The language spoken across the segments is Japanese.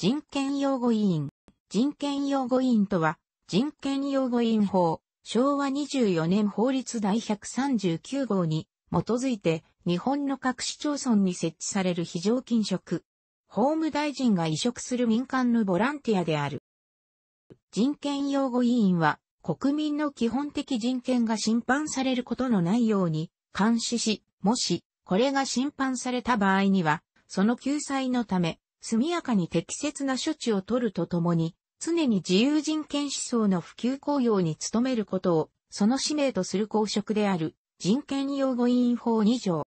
人権擁護委員。人権擁護委員とは、人権擁護委員法、昭和24年法律第139号に基づいて、日本の各市町村に設置される非常勤職。法務大臣が移植する民間のボランティアである。人権擁護委員は、国民の基本的人権が侵犯されることのないように、監視し、もし、これが侵犯された場合には、その救済のため、速やかに適切な処置を取るとともに、常に自由人権思想の普及公用に努めることを、その使命とする公職である、人権擁護委員法2条。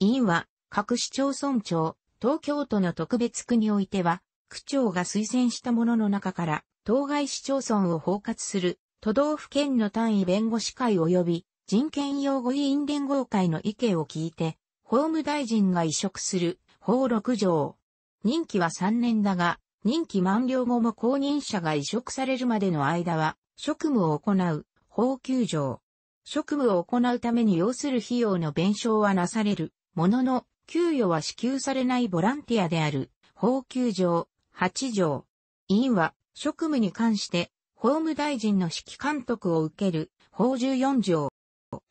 委員は、各市町村長、東京都の特別区においては、区長が推薦したものの中から、当該市町村を包括する、都道府県の単位弁護士会及び、人権擁護委員連合会の意見を聞いて、法務大臣が移植する、法6条、任期は3年だが、任期満了後も公認者が移植されるまでの間は、職務を行う、法給条、職務を行うために要する費用の弁償はなされる、ものの、給与は支給されないボランティアである、法給条、8条。委員は、職務に関して、法務大臣の指揮監督を受ける、法14条。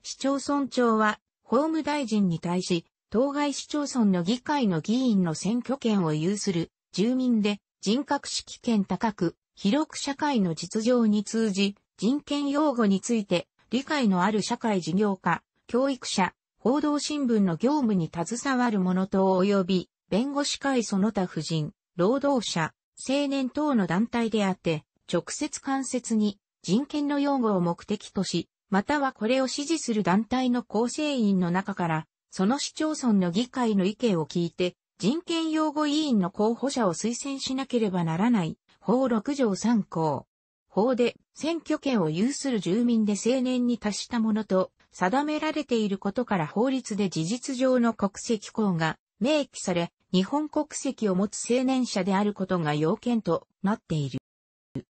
市町村長は、法務大臣に対し、当該市町村の議会の議員の選挙権を有する住民で人格識権高く、広く社会の実情に通じ、人権擁護について理解のある社会事業家、教育者、報道新聞の業務に携わる者等及び、弁護士会その他婦人、労働者、青年等の団体であって、直接間接に人権の擁護を目的とし、またはこれを支持する団体の構成員の中からその市町村の議会の意見を聞いて、人権擁護委員の候補者を推薦しなければならない、法6条3項。法で選挙権を有する住民で青年に達したものと定められていることから法律で事実上の国籍項が明記され、日本国籍を持つ青年者であることが要件となっている。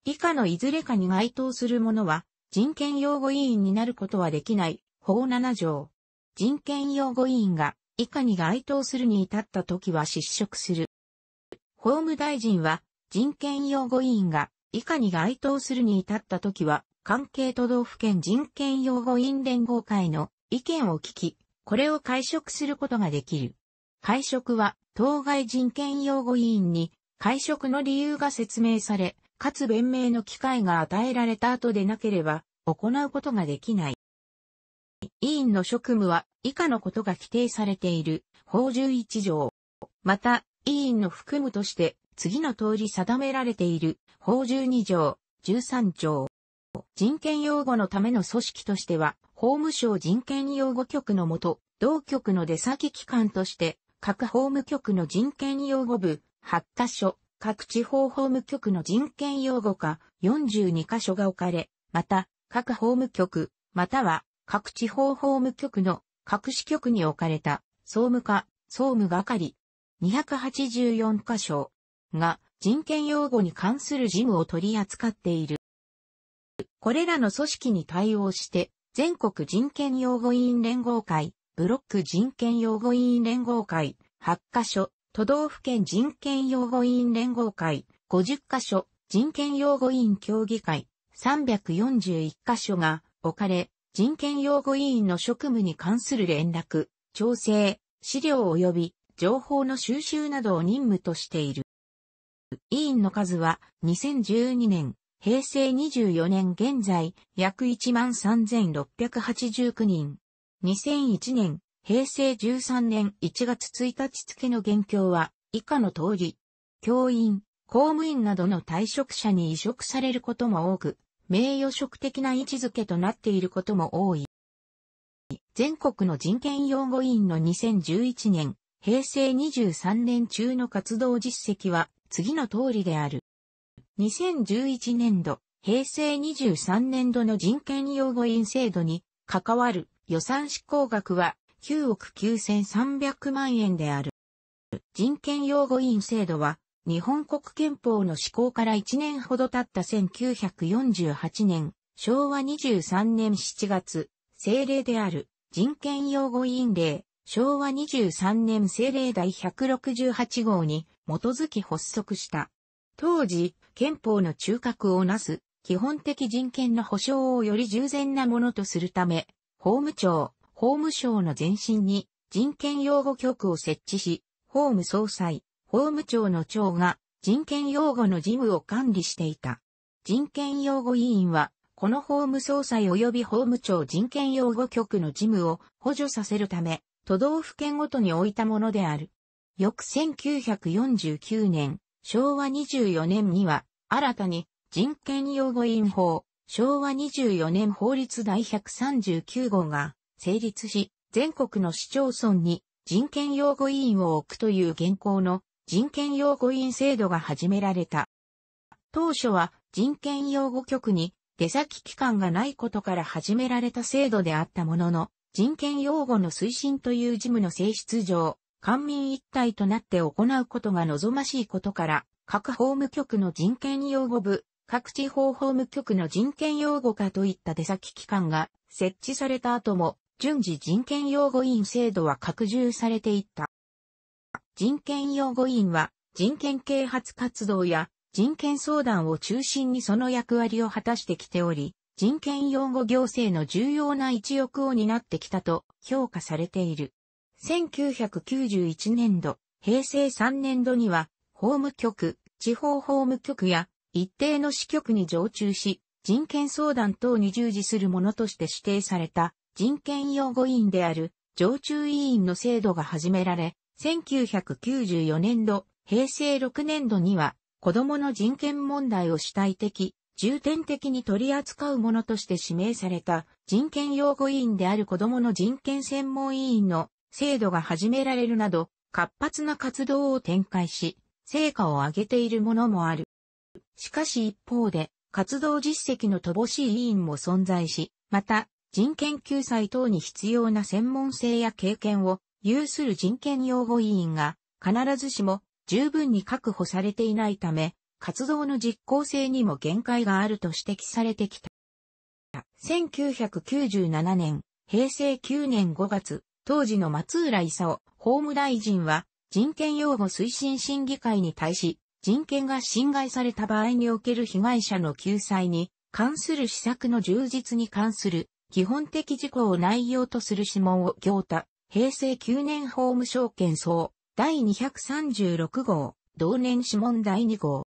以下のいずれかに該当するものは人権擁護委員になることはできない。法7条。人権擁護委員が以下に該当するに至った時は失職する。法務大臣は人権擁護委員が以下に該当するに至った時は関係都道府県人権擁護委員連合会の意見を聞き、これを解職することができる。解職は当該人権擁護委員に解職の理由が説明され、かつ弁明の機会が与えられた後でなければ行うことができない。委員の職務は以下のことが規定されている法11条。また、委員の含むとして次の通り定められている法12条、13条。人権擁護のための組織としては、法務省人権擁護局のもと、同局の出先機関として、各法務局の人権擁護部、8カ所、各地方法務局の人権擁護課、42カ所が置かれ、また、各法務局、または各地方法務局の各支局に置かれた総務課、総務係、284箇所が人権擁護に関する事務を取り扱っている。これらの組織に対応して、全国人権擁護委員連合会、ブロック人権擁護委員連合会、8カ所、都道府県人権擁護委員連合会、50カ所、人権擁護委員協議会、341カ所が置かれ、人権擁護委員の職務に関する連絡、調整、資料及び情報の収集などを任務としている。委員の数は2012年、平成24年現在約13,689人。2001年、平成13年1月1日付の現況は以下の通り、教員、公務員などの退職者に移植されることも多く、名誉職的な位置づけとなっていることも多い。全国の人権擁護委員の2011年、平成23年中の活動実績は次の通りである。2011年度、平成23年度の人権擁護員制度に関わる予算執行額は9億9300万円である。人権擁護員制度は日本国憲法の施行から1年ほど経った1948年、昭和23年7月、政令である人権擁護委員令、昭和23年政令第168号に基づき発足した。当時、憲法の中核をなす基本的人権の保障をより従前なものとするため、法務庁、法務省の前身に人権擁護局を設置し、法務総裁、法務庁の長が人権擁護の事務を管理していた。人権擁護委員は、この法務総裁及び法務庁人権擁護局の事務を補助させるため、都道府県ごとに置いたものである。翌1949年、昭和24年には、新たに人権擁護員法、昭和24年法律第139号が成立し、全国の市町村に人権擁護委員を置くという現行の人権擁護員制度が始められた。当初は人権擁護局に出先機関がないことから始められた制度であったものの、人権擁護の推進という事務の性質上、官民一体となって行うことが望ましいことから、各法務局の人権擁護部、各地方法務局の人権擁護課といった出先機関が設置された後も、順次人権擁護員制度は拡充されていった。人権擁護員は人権啓発活動や人権相談を中心にその役割を果たしてきており、人権擁護行政の重要な一翼を担ってきたと評価されている。1991年度、平成3年度には、法務局、地方法務局や一定の支局に常駐し、人権相談等に従事するものとして指定された人権擁護委員である常駐委員の制度が始められ、1994年度、平成6年度には、子供の人権問題を主体的、重点的に取り扱うものとして指名された人権擁護委員である子供の人権専門委員の制度が始められるなど、活発な活動を展開し、成果を上げているものもある。しかし一方で、活動実績の乏しい委員も存在し、また、人権救済等に必要な専門性や経験を有する人権擁護委員が必ずしも十分に確保されていないため、活動の実効性にも限界があると指摘されてきた。1997年、平成9年5月、当時の松浦勲法務大臣は人権擁護推進審議会に対し、人権が侵害された場合における被害者の救済に関する施策の充実に関する基本的事項を内容とする諮問を行った平成9年法務省検総、第236号、同年諮問第2号。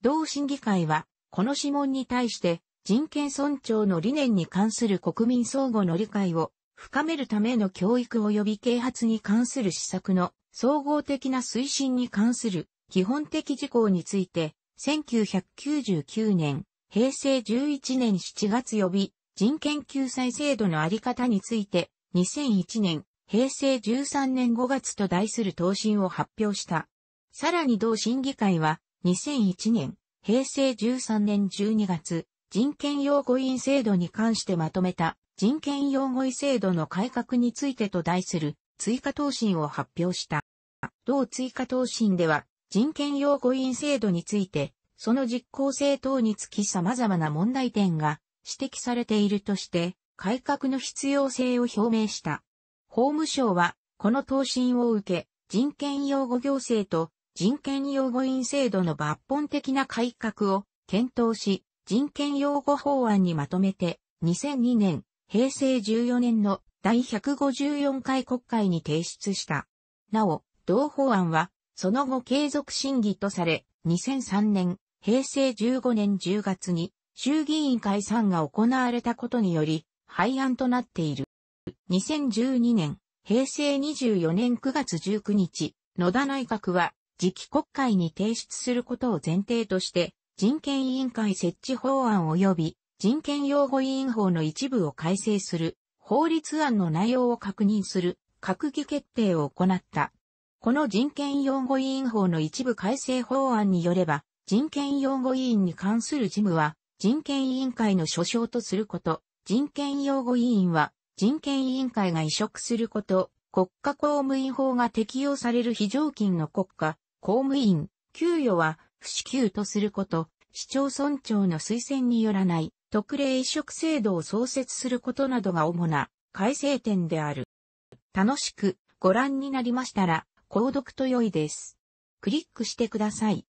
同審議会は、この諮問に対して、人権尊重の理念に関する国民相互の理解を深めるための教育及び啓発に関する施策の総合的な推進に関する基本的事項について、1999年、平成11年7月予備人権救済制度のあり方について2001年、平成13年5月と題する答申を発表した。さらに同審議会は、2001年、平成13年12月、人権擁護員制度に関してまとめた、人権擁護員制度の改革についてと題する追加答申を発表した。同追加答申では、人権擁護員制度について、その実効性等につき様々な問題点が指摘されているとして、改革の必要性を表明した。法務省は、この答申を受け、人権擁護行政と人権擁護員制度の抜本的な改革を検討し、人権擁護法案にまとめて、2002年、平成14年の第154回国会に提出した。なお、同法案は、その後継続審議とされ、2003年、平成15年10月に、衆議院解散が行われたことにより、廃案となっている。2012年、平成24年9月19日、野田内閣は、次期国会に提出することを前提として、人権委員会設置法案及び人権擁護委員法の一部を改正する法律案の内容を確認する閣議決定を行った。この人権擁護委員法の一部改正法案によれば、人権擁護委員に関する事務は人権委員会の所掌とすること、人権擁護委員は、人権委員会が移植すること、国家公務員法が適用される非常勤の国家、公務員、給与は不支給とすること、市町村長の推薦によらない特例移植制度を創設することなどが主な改正点である。楽しくご覧になりましたら、購読と良いです。クリックしてください。